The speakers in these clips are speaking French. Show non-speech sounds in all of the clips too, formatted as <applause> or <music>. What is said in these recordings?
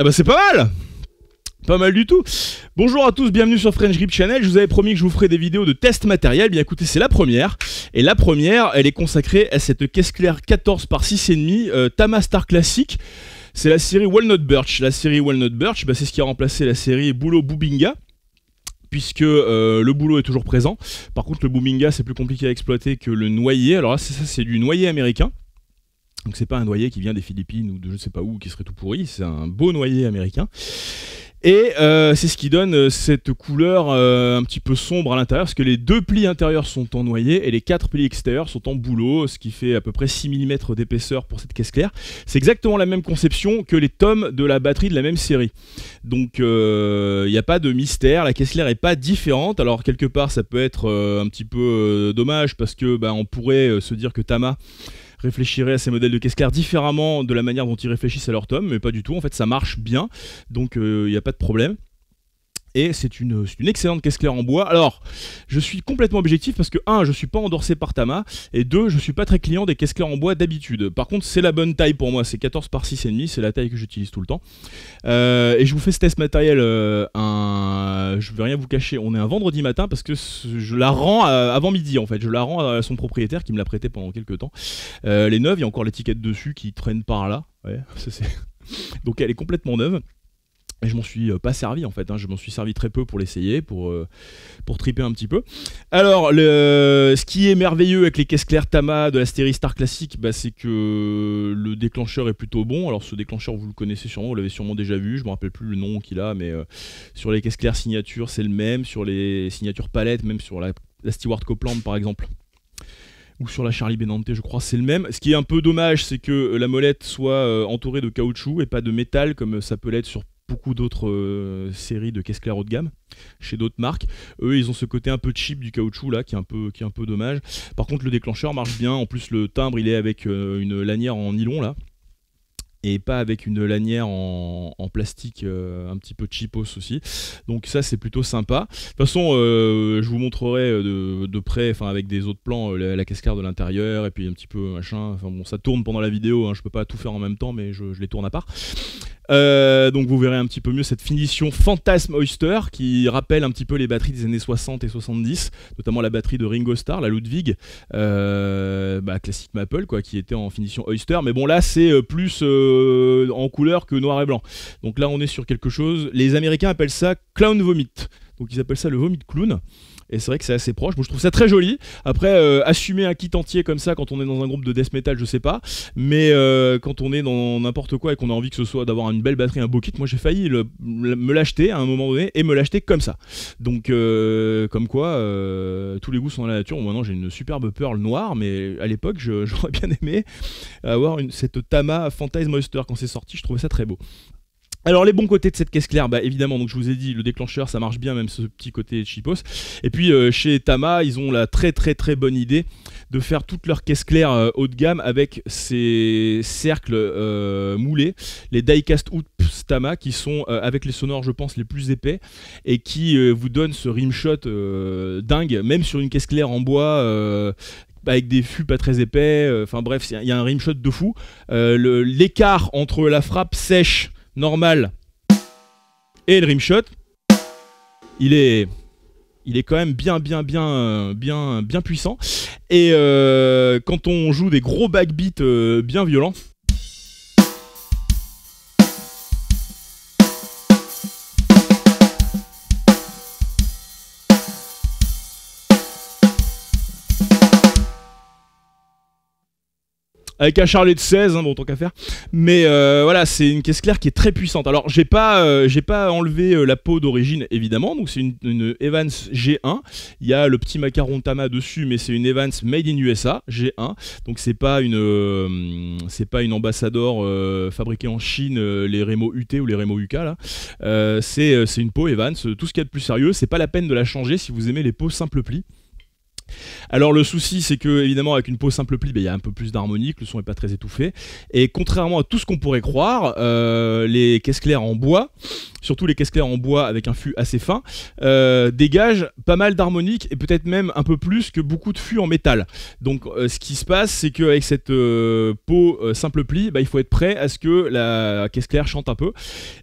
Ah bah c'est pas mal pas mal du tout. Bonjour à tous, bienvenue sur French Grip Channel. Je vous avais promis que je vous ferais des vidéos de test matériel. Bien écoutez, c'est la première. Et la première, elle est consacrée à cette caisse claire 14 par 6,5 euh, Tama Tamastar Classic, C'est la série Walnut Birch. La série Walnut Birch, bah, c'est ce qui a remplacé la série Boulot Boubinga puisque euh, le boulot est toujours présent. Par contre, le boobinga c'est plus compliqué à exploiter que le noyer. Alors là, ça, c'est du noyer américain. Donc c'est pas un noyer qui vient des Philippines ou de je sais pas où, qui serait tout pourri, c'est un beau noyer américain. Et euh, c'est ce qui donne euh, cette couleur euh, un petit peu sombre à l'intérieur, parce que les deux plis intérieurs sont en noyer et les quatre plis extérieurs sont en boulot, ce qui fait à peu près 6 mm d'épaisseur pour cette caisse claire. C'est exactement la même conception que les tomes de la batterie de la même série. Donc il n'y a pas de mystère, la caisse claire n'est pas différente. Alors quelque part ça peut être un petit peu dommage, parce que bah, on pourrait se dire que Tama réfléchirait à ces modèles de Keskar différemment de la manière dont ils réfléchissent à leur tome, mais pas du tout. En fait, ça marche bien, donc il euh, n'y a pas de problème. Et c'est une, excellente caisse claire en bois. Alors, je suis complètement objectif parce que, 1, je suis pas endorsé par Tama, et 2, je suis pas très client des caisses claires en bois d'habitude. Par contre, c'est la bonne taille pour moi, c'est 14 par 6,5, c'est la taille que j'utilise tout le temps. Euh, et je vous fais ce test matériel, euh, un... je veux rien vous cacher, on est un vendredi matin parce que je la rends euh, avant midi en fait, je la rends à son propriétaire qui me l'a prêté pendant quelques temps. elle est neuve, il y a encore l'étiquette dessus qui traîne par là, <laughs> Donc elle est complètement neuve je m'en suis euh, pas servi en fait, hein. je m'en suis servi très peu pour l'essayer, pour, euh, pour triper un petit peu. Alors, ce qui est merveilleux avec les caisses claires Tama de la série Star Classic, bah, c'est que le déclencheur est plutôt bon. Alors ce déclencheur, vous le connaissez sûrement, vous l'avez sûrement déjà vu, je me rappelle plus le nom qu'il a, mais euh, sur les caisses claires signature, c'est le même, sur les signatures palettes, même sur la, Steward Stewart par exemple ou sur la Charlie Benante, je crois, c'est le même. Ce qui est un peu dommage, c'est que la molette soit entourée de caoutchouc et pas de métal comme ça peut l'être sur beaucoup d'autres euh, séries de caisse claire haut de gamme chez d'autres marques. Eux, ils ont ce côté un peu cheap du caoutchouc là, qui est un peu, qui est un peu dommage. Par contre, le déclencheur marche bien. En plus, le timbre, il est avec euh, une lanière en nylon là. Et pas avec une lanière en, plastique euh, un petit peu cheap aussi. Donc ça c'est plutôt sympa. De toute façon, je vous montrerai de, près, enfin avec des autres plans, la, la de l'intérieur et puis un petit peu machin. Enfin bon, ça tourne pendant la vidéo. Hein. Je peux pas tout faire en même temps, mais je les tourne à part. Euh, donc vous verrez un petit peu mieux cette finition Fantasme Oyster qui rappelle un petit peu les batteries des années 60 et 70, notamment la batterie de Ringo Starr, la Ludwig, euh, bah, classique Maple quoi, qui était en finition Oyster, mais bon là c'est euh, plus en couleur que noir et blanc. Donc là on est sur quelque chose, les Américains appellent ça Clown Vomit, donc ils appellent ça le Vomit Clown. Et c'est vrai que c'est assez proche. moi je trouve ça très joli. Après, euh, assumer un kit entier comme ça quand on est dans un groupe de death metal, je sais pas. Mais euh, quand on est dans n'importe quoi et qu'on a envie que ce soit d'avoir une belle batterie, un beau kit, moi j'ai failli me l'acheter à un moment donné et me l'acheter comme ça. Donc, euh, comme quoi, tous les goûts sont dans la nature. moi maintenant, j'ai une superbe Pearl noire, mais à l'époque, <laughs> j'aurais bien aimé avoir cette Tama Fantasy Monster quand c'est sorti. Je trouvais ça très beau. Alors les bons côtés de cette caisse claire, bah évidemment, donc je vous ai dit, le déclencheur, ça marche bien, même ce petit côté chipos. Et puis euh, chez Tama, ils ont la très très très bonne idée de faire toute leur caisse claire euh, haut de gamme avec ces cercles euh, moulés, les diecast out Tama, qui sont avec les sonores, je pense, les plus épais et qui vous donnent ce rimshot dingue, même sur une caisse claire en bois avec des fûts pas très épais. Enfin bref, il y a un rimshot de fou. L'écart entre la frappe sèche normal et le rimshot, il est, il est quand même bien, bien, bien, euh, bien, bien puissant. Et euh, quand on joue des gros backbeats euh, bien violents, avec un charlet de 16, hein, bon tant qu'à faire. Mais euh, voilà, c'est une caisse claire qui est très puissante. Alors j'ai pas, euh, pas enlevé euh, la peau d'origine évidemment, donc c'est une, Evans G1. Il y a le petit macaron Tama dessus, mais c'est une Evans made in USA G1. Donc c'est pas une, c'est pas une ambassador fabriquée en Chine, les Remo UT ou les Remo UK là. c'est, une peau Evans. Tout ce qu'il y a de plus sérieux, c'est pas la peine de la changer si vous aimez les peaux simples plis. Alors le souci, c'est que évidemment avec une peau simple pli, ben, il y a un peu plus d'harmonique, le son n'est pas très étouffé. Et contrairement à tout ce qu'on pourrait croire, euh, les caisses claires en bois, surtout les caisses claires en bois avec un fût assez fin, euh, dégagent pas mal d'harmoniques et peut-être même un peu plus que beaucoup de fûts en métal. Donc euh, ce qui se passe, c'est qu'avec cette peau simple pli, ben, il faut être prêt à ce que la caisse claire chante un peu.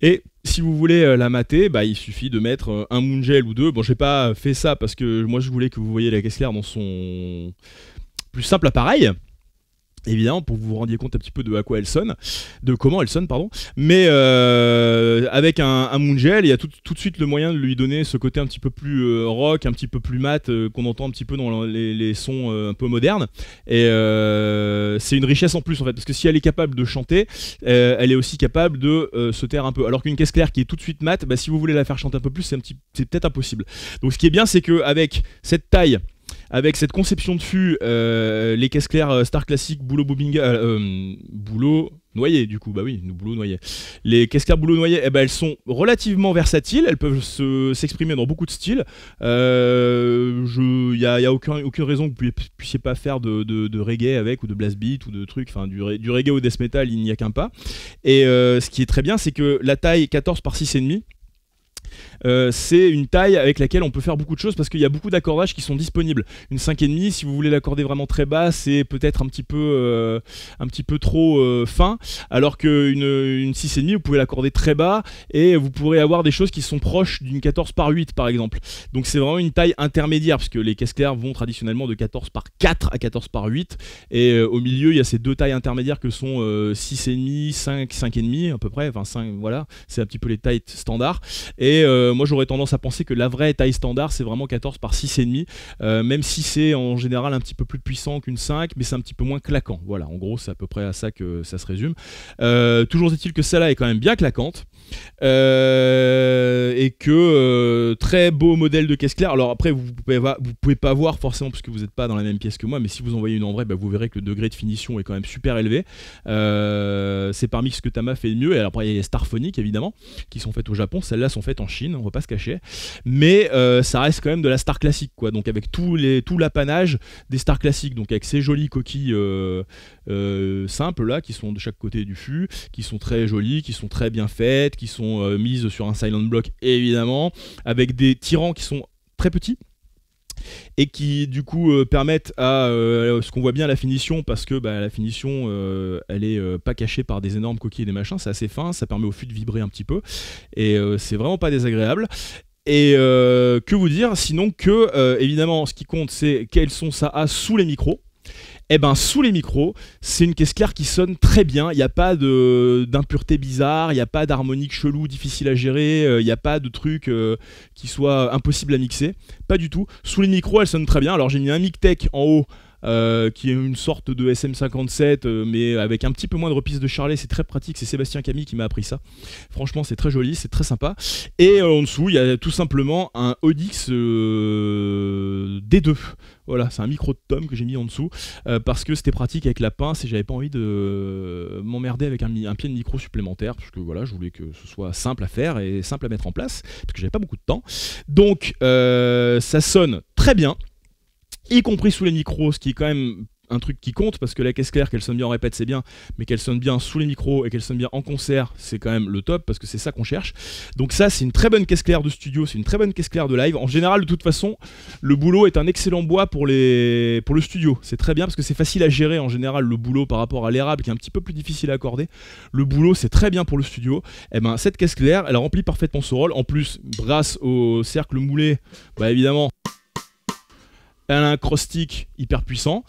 Et si vous voulez euh, la mater, bah, il suffit de mettre euh, un gel ou deux. Bon, j'ai pas fait ça parce que moi je voulais que vous voyez la caisse claire dans son plus simple appareil évidemment pour que vous vous rendiez compte un petit peu de à quoi elle sonne, de comment elle sonne pardon, mais euh, avec un, un Moongel il y a tout, de suite le moyen de lui donner ce côté un petit peu plus euh, rock, un petit peu plus mat euh, qu'on entend un petit peu dans les, sons un peu modernes et c'est une richesse en plus en fait parce que si elle est capable de chanter, elle est aussi capable de se taire un peu alors qu'une caisse claire qui est tout de suite mat, bah, si vous voulez la faire chanter un peu plus c'est peut-être impossible. Donc ce qui est bien c'est qu'avec cette taille avec cette conception de fût, euh, les caisses claires euh, Star Classic, boulot Bobinga, euh, boulot noyé du coup, bah oui, nous boulot noyé. Les caisses claires boulot noyé, eh ben, elles sont relativement versatiles, elles peuvent s'exprimer dans beaucoup de styles. Il n'y a, aucune raison que vous ne puissiez pas faire de, reggae avec ou de blast beat ou de trucs, enfin du, du reggae au death metal, il n'y a qu'un pas. Et ce qui est très bien, c'est que la taille 14 par 6,5 euh, c'est une taille avec laquelle on peut faire beaucoup de choses parce qu'il y a beaucoup d'accordages qui sont disponibles. Une 5,5, si vous voulez l'accorder vraiment très bas, c'est peut-être un petit peu, euh, un petit peu trop euh, fin, alors qu'une une 6,5, vous pouvez l'accorder très bas et vous pourrez avoir des choses qui sont proches d'une 14 par 8 par exemple. Donc c'est vraiment une taille intermédiaire parce que les caisses claires vont traditionnellement de 14 par 4 à 14 par 8 et au milieu il y a ces deux tailles intermédiaires que sont 6,5, 5, 5,5 à peu près, enfin 5, voilà, c'est un petit peu les tailles standards. Et euh, moi j'aurais tendance à penser que la vraie taille standard c'est vraiment 14 par 6,5, euh, même si c'est en général un petit peu plus puissant qu'une 5, mais c'est un petit peu moins claquant. Voilà, en gros c'est à peu près à ça que ça se résume. Euh, toujours est-il que celle-là est quand même bien claquante. Euh, et que euh, très beau modèle de caisse claire. Alors après, vous pouvez, pas, pouvez pas voir forcément parce que vous n'êtes pas dans la même pièce que moi, mais si vous envoyez une en vrai, bah, vous verrez que le degré de finition est quand même super élevé. Euh, c'est parmi ce que Tama fait le mieux. Et alors, après, il y a les Starphonic évidemment, qui sont faites au Japon. Celles-là sont faites en Chine, on va pas se cacher. Mais ça reste quand même de la star classique, quoi. Donc avec tout l'apanage des stars classiques, donc avec ces jolies coquilles simples là, qui sont de chaque côté du fût, qui sont très jolies, qui sont très bien faites qui sont euh, mises sur un silent block, évidemment, avec des tyrans qui sont très petits et qui du coup euh, permettent à euh, ce qu'on voit bien la finition parce que bah, la finition elle est pas cachée par des énormes coquilles et des machins c'est assez fin ça permet au fût de vibrer un petit peu et c'est vraiment pas désagréable et que vous dire sinon que évidemment ce qui compte c'est quels sont ça a sous les micros eh ben sous les micros, c'est une caisse claire qui sonne très bien. Il n'y a pas d'impureté bizarre, il n'y a pas d'harmonique chelou, difficile à gérer, il n'y a pas de euh, truc euh, qui soit impossible à mixer. Pas du tout. Sous les micros, elle sonne très bien. Alors j'ai mis un mic tech en haut euh, qui est une sorte de SM57, euh, mais avec un petit peu moins de repise de Charlet. C'est très pratique. C'est Sébastien Camille qui m'a appris ça. Franchement, c'est très joli, c'est très sympa. Et euh, en dessous, il y a tout simplement un Odix D2. Voilà, c'est un micro de tome que j'ai mis en dessous parce que c'était pratique avec la pince et j'avais pas envie de m'emmerder avec un, pied de micro supplémentaire parce que voilà, je voulais que ce soit simple à faire et simple à mettre en place parce que j'avais pas beaucoup de temps. Donc ça sonne très bien y compris sous les micros, ce qui est quand même un truc qui compte parce que la caisse claire qu'elle sonne bien en répète c'est bien mais qu'elle sonne bien sous les micros et qu'elle sonne bien en concert c'est quand même le top parce que c'est ça qu'on cherche donc ça c'est une très bonne caisse claire de studio c'est une très bonne caisse claire de live en général de toute façon le boulot est un excellent bois pour, les... pour le studio c'est très bien parce que c'est facile à gérer en général le boulot par rapport à l'érable qui est un petit peu plus difficile à accorder le boulot c'est très bien pour le studio et eh ben cette caisse claire elle remplit parfaitement ce rôle en plus grâce au cercle moulé bah évidemment elle a un cross hyper puissant.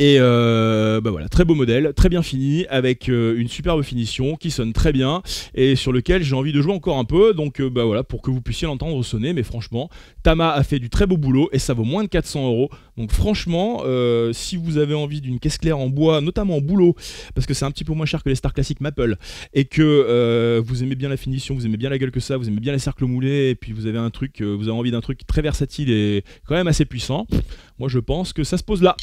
Et euh, bah voilà, très beau modèle, très bien fini, avec euh, une superbe finition qui sonne très bien et sur lequel j'ai envie de jouer encore un peu. Donc euh, bah voilà, pour que vous puissiez l'entendre sonner. Mais franchement, Tama a fait du très beau boulot et ça vaut moins de 400 euros. Donc franchement, euh, si vous avez envie d'une caisse claire en bois, notamment en boulot, parce que c'est un petit peu moins cher que les stars classiques Maple, et que vous aimez bien la finition, vous aimez bien la gueule que ça, vous aimez bien les cercles moulés, et puis vous avez un truc, vous avez envie d'un truc très versatile et quand même assez puissant. Moi, je pense que ça se pose là.